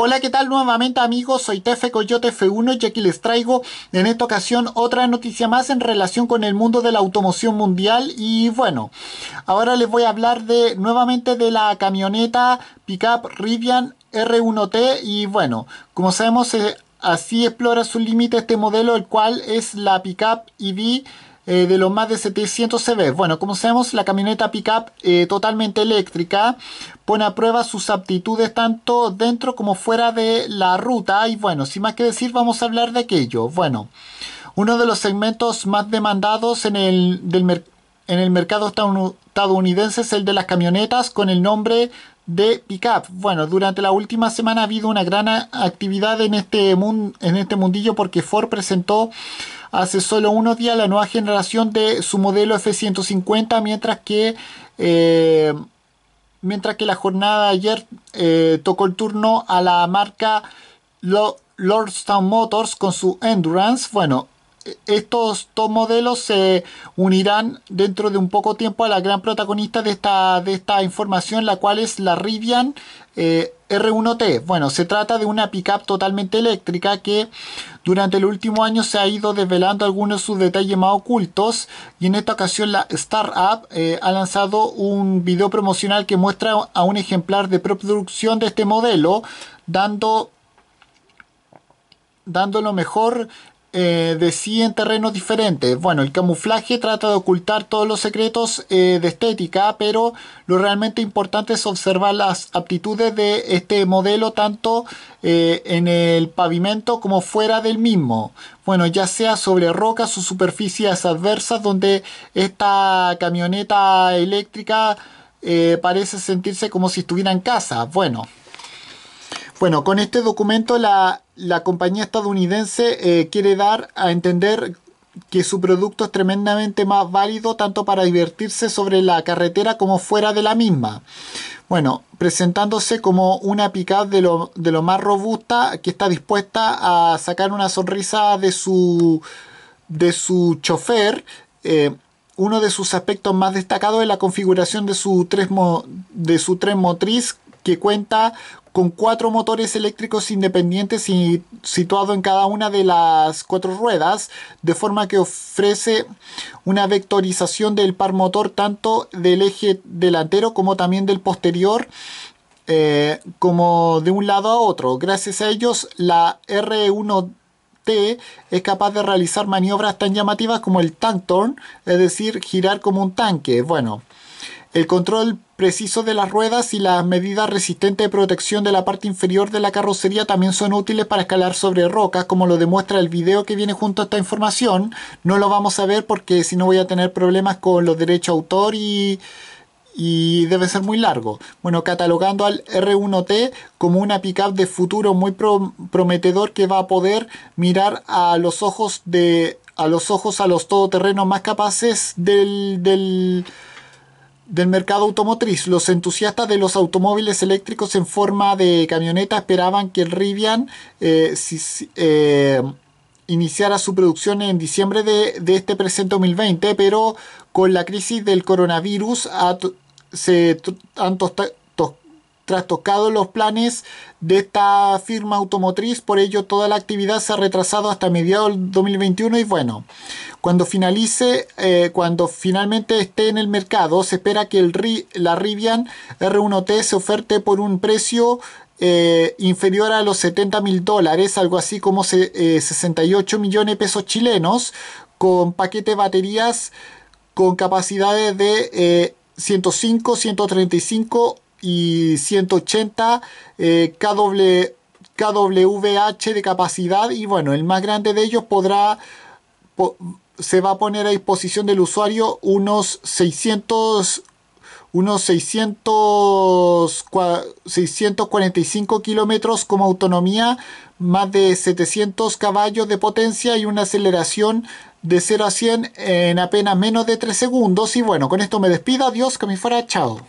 Hola, ¿qué tal nuevamente amigos? Soy Tefe Coyote F1 y aquí les traigo en esta ocasión otra noticia más en relación con el mundo de la automoción mundial y bueno, ahora les voy a hablar de nuevamente de la camioneta Pickup Rivian R1T y bueno, como sabemos eh, así explora su límite este modelo el cual es la Pickup EV eh, de los más de 700 CV. Bueno, como sabemos, la camioneta pickup eh, totalmente eléctrica pone a prueba sus aptitudes tanto dentro como fuera de la ruta. Y bueno, sin más que decir, vamos a hablar de aquello. Bueno, uno de los segmentos más demandados en el, en el mercado estadounidense es el de las camionetas con el nombre de pickup. Bueno, durante la última semana ha habido una gran actividad en este, en este mundillo porque Ford presentó hace solo unos días la nueva generación de su modelo F-150, mientras que... Eh, mientras que la jornada de ayer eh, tocó el turno a la marca Lordstown Motors con su Endurance. Bueno, estos dos modelos se unirán dentro de un poco tiempo a la gran protagonista de esta, de esta información, la cual es la Rivian eh, R1T. Bueno, se trata de una pickup totalmente eléctrica que durante el último año se ha ido desvelando algunos de sus detalles más ocultos y en esta ocasión la Startup eh, ha lanzado un video promocional que muestra a un ejemplar de producción de este modelo, dando dando lo mejor eh, de sí en terrenos diferentes. Bueno, el camuflaje trata de ocultar todos los secretos eh, de estética, pero lo realmente importante es observar las aptitudes de este modelo tanto eh, en el pavimento como fuera del mismo. Bueno, ya sea sobre rocas o superficies adversas donde esta camioneta eléctrica parece sentirse como si estuviera en casa. Bueno. Bueno, con este documento la, la compañía estadounidense eh, quiere dar a entender que su producto es tremendamente más válido tanto para divertirse sobre la carretera como fuera de la misma. Bueno, presentándose como una picaz de lo, más robusta que está dispuesta a sacar una sonrisa de su, de su chofer. Eh, uno de sus aspectos más destacados es la configuración de su, tren, de su tren motriz que cuenta con cuatro motores eléctricos independientes y situado en cada una de las cuatro ruedas, de forma que ofrece una vectorización del par motor tanto del eje delantero como también del posterior. Eh, como de un lado a otro. Gracias a ellos, la R1 t es capaz de realizar maniobras tan llamativas como el tank turn, es decir, girar como un tanque. Bueno, el control preciso de las ruedas y las medidas resistentes de protección de la parte inferior de la carrocería también son útiles para escalar sobre rocas, como lo demuestra el video que viene junto a esta información. No lo vamos a ver porque si no voy a tener problemas con los derechos de autor y, y debe ser muy largo. Bueno, catalogando al R1T como una pickup de futuro muy prometedor que va a poder mirar a los ojos de a los ojos a los todoterrenos más capaces del del mercado automotriz. Los entusiastas de los automóviles eléctricos en forma de camioneta esperaban que el Rivian eh, eh, iniciara su producción en diciembre de, este presente 2020, pero con la crisis del coronavirus se han trastocado los planes de esta firma automotriz, por ello toda la actividad se ha retrasado hasta mediados del 2021 y bueno. Cuando finalice, eh, cuando finalmente esté en el mercado, se espera que el la Rivian R1T se oferte por un precio eh, inferior a los 70 mil dólares, algo así como 68 eh, millones de pesos chilenos, con paquete de baterías con capacidades de 105, 135 y 180 KWH de capacidad y bueno, el más grande de ellos podrá se va a poner a disposición del usuario unos 600 unos 600, 645 kilómetros como autonomía, más de 700 caballos de potencia y una aceleración de 0 a 100 en apenas menos de 3 segundos. Y bueno, con esto me despido. Adiós, que me fuera. Chao.